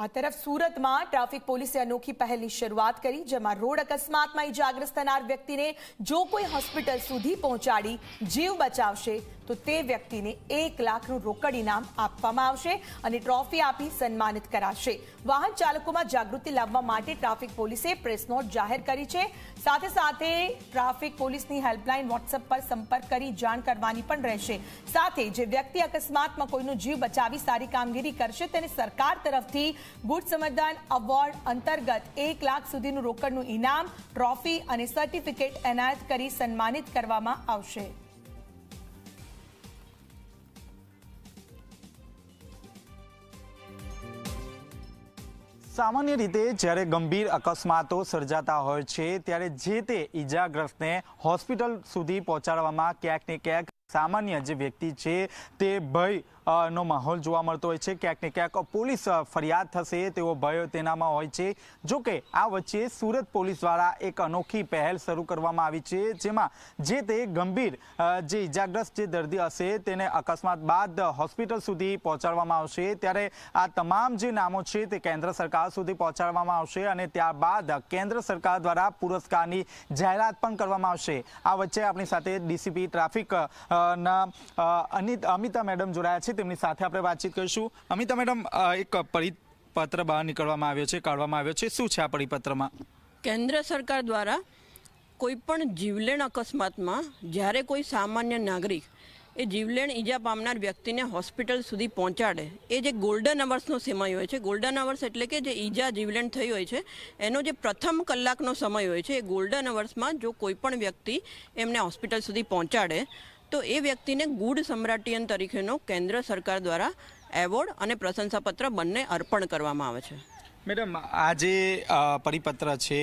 આ તરફ સુરતમાં ટ્રાફિક પોલીસે અનોખી પહેલની શરૂઆત કરી જેમાં રોડ અકસ્માતમાં ઇજાગ્રસ્ત થનાર વ્યક્તિને જો કોઈ હોસ્પિટલ સુધી પહોંચાડી જીવ બચાવશે તો તે વ્યક્તિને એક લાખનું રોકડ ઇનામ આપવામાં આવશે અને ટ્રોફી આપી સન્માનિત કરાશે વાહન ચાલકોમાં જાગૃતિ લાવવા માટે ટ્રાફિક પોલીસે પ્રેસ નોટ જાહેર કરી છે સાથે સાથે ટ્રાફિક પોલીસની હેલ્પલાઇન વોટ્સએપ પર સંપર્ક કરી જાણ કરવાની પણ રહેશે સાથે જે વ્યક્તિ અકસ્માતમાં કોઈનું જીવ બચાવી સારી કામગીરી કરશે તેને સરકાર તરફથી ગુડ સમર્થન એવોર્ડ અંતર્ગત એક લાખ સુધીનું રોકડનું ઇનામ ટ્રોફી અને સર્ટિફિકેટ એનાયત કરી સન્માનિત કરવામાં આવશે સામાન્ય રીતે જ્યારે ગંભીર અકસ્માતો સર્જાતા હોય છે ત્યારે જે તે ઈજાગ્રસ્તને હોસ્પિટલ સુધી પહોંચાડવામાં ક્યાંક ને ક્યાંક સામાન્ય જે વ્યક્તિ છે તે ભય નો માહોલ જોવા મળતો હોય છે ક્યાંક ને ક્યાંક પોલીસ ફરિયાદ થશે તેવો ભય તેનામાં હોય છે જો કે આ વચ્ચે સુરત પોલીસ દ્વારા એક અનોખી પહેલ શરૂ કરવામાં આવી છે જેમાં જે તે ગંભીર જે ઇજાગ્રસ્ત જે દર્દી હશે તેને અકસ્માત બાદ હોસ્પિટલ સુધી પહોંચાડવામાં આવશે ત્યારે આ તમામ જે નામો છે તે કેન્દ્ર સરકાર સુધી પહોંચાડવામાં આવશે અને ત્યારબાદ કેન્દ્ર સરકાર દ્વારા પુરસ્કારની જાહેરાત પણ કરવામાં આવશે આ વચ્ચે આપણી સાથે ડીસીપી ટ્રાફિક ના અનિત અમિતા મેડમ જોડાયા છે તેમની સાથે આપણે વાતચીત કરીશું અમિતા મેડમ એક પરિપત્ર બહાર નીકળવામાં આવ્યો છે કાઢવામાં આવ્યો છે શું છે આ પરિપત્રમાં કેન્દ્ર સરકાર દ્વારા કોઈપણ જીવલેણ અકસ્માતમાં જ્યારે કોઈ સામાન્ય નાગરિક એ જીવલેણ ઈજા પામનાર વ્યક્તિને હોસ્પિટલ સુધી પહોંચાડે એ જે ગોલ્ડન અવર્સનો સમય હોય છે ગોલ્ડન અવર્સ એટલે કે જે ઈજા જીવલેણ થઈ હોય છે એનો જે પ્રથમ કલાકનો સમય હોય છે એ ગોલ્ડન અવર્સમાં જો કોઈ પણ વ્યક્તિ એમને હોસ્પિટલ સુધી પહોંચાડે તો એ વ્યક્તિને ગુડ સમ્રાટિયન તરીકેનો કેન્દ્ર સરકાર દ્વારા એવોર્ડ અને પ્રશંસાપત્ર બંને અર્પણ કરવામાં આવે છે મેડમ આ જે પરિપત્ર છે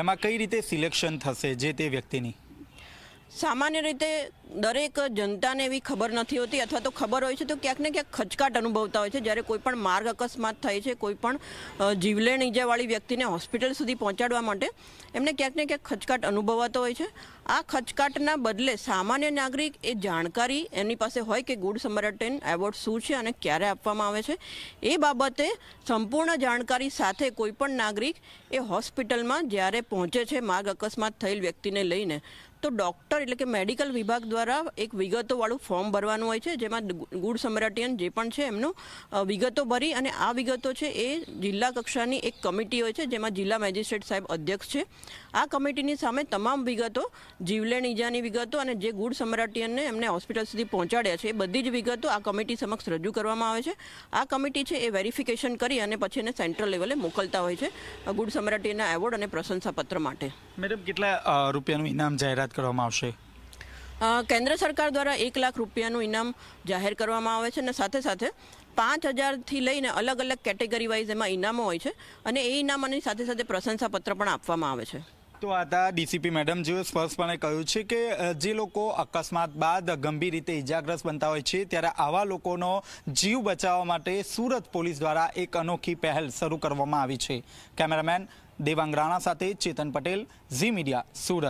એમાં કઈ રીતે સિલેક્શન થશે જે તે વ્યક્તિની સામાન્ય રીતે દરેક જનતાને એવી ખબર નથી હોતી અથવા તો ખબર હોય છે તો ક્યાંક ને ક્યાંક ખચકાટ અનુભવતા હોય છે જ્યારે કોઈ પણ માર્ગ અકસ્માત થાય છે કોઈ પણ જીવલેણ ઈજાવાળી વ્યક્તિને હોસ્પિટલ સુધી પહોંચાડવા માટે એમને ક્યાંક ને ક્યાંક ખચકાટ અનુભવાતો હોય છે આ ખચકાટના બદલે સામાન્ય નાગરિક એ જાણકારી એની પાસે હોય કે ગુડ સમરટન એવોર્ડ શું છે અને ક્યારે આપવામાં આવે છે એ બાબતે સંપૂર્ણ જાણકારી સાથે કોઈ પણ નાગરિક એ હોસ્પિટલમાં જ્યારે પહોંચે છે માર્ગ અકસ્માત થયેલ વ્યક્તિને લઈને તો ડૉક્ટર એટલે કે મેડિકલ વિભાગ દ્વારા દ્વારા એક વિગતોવાળું ફોર્મ ભરવાનું હોય છે જેમાં ગુડ સમ્રાટિયન જે પણ છે એમનું વિગતો ભરી અને આ વિગતો છે એ જિલ્લા કક્ષાની એક કમિટી હોય છે જેમાં જિલ્લા મેજિસ્ટ્રેટ સાહેબ અધ્યક્ષ છે આ કમિટીની સામે તમામ વિગતો જીવલેણ ઈજાની વિગતો અને જે ગુડ સમ્રાટિયનને એમને હોસ્પિટલ સુધી પહોંચાડ્યા છે એ બધી જ વિગતો આ કમિટી સમક્ષ રજૂ કરવામાં આવે છે આ કમિટી છે એ વેરિફિકેશન કરી અને પછી એને સેન્ટ્રલ લેવલે મોકલતા હોય છે ગુડ સમ્રાટીના એવોર્ડ અને પ્રશંસાપત્ર માટે મેડમ કેટલા રૂપિયાનું ઇનામ જાહેરાત કરવામાં આવશે કેન્દ્ર સરકાર દ્વારા એક લાખ રૂપિયાનું ઇનામ જાહેર કરવામાં આવે છે અને સાથે સાથે પાંચ હજારથી લઈને અલગ અલગ કેટેગરી વાઇઝ એમાં ઇનામો હોય છે અને એ ઇનામોની સાથે સાથે પ્રશંસાપત્ર પણ આપવામાં આવે છે તો આ ડીસીપી મેડમ જેઓ સ્પષ્ટપણે કહ્યું છે કે જે લોકો અકસ્માત બાદ ગંભીર રીતે ઇજાગ્રસ્ત બનતા હોય છે ત્યારે આવા લોકોનો જીવ બચાવવા માટે સુરત પોલીસ દ્વારા એક અનોખી પહેલ શરૂ કરવામાં આવી છે કેમેરામેન દેવાંગ રાણા સાથે ચેતન પટેલ ઝી મીડિયા સુરત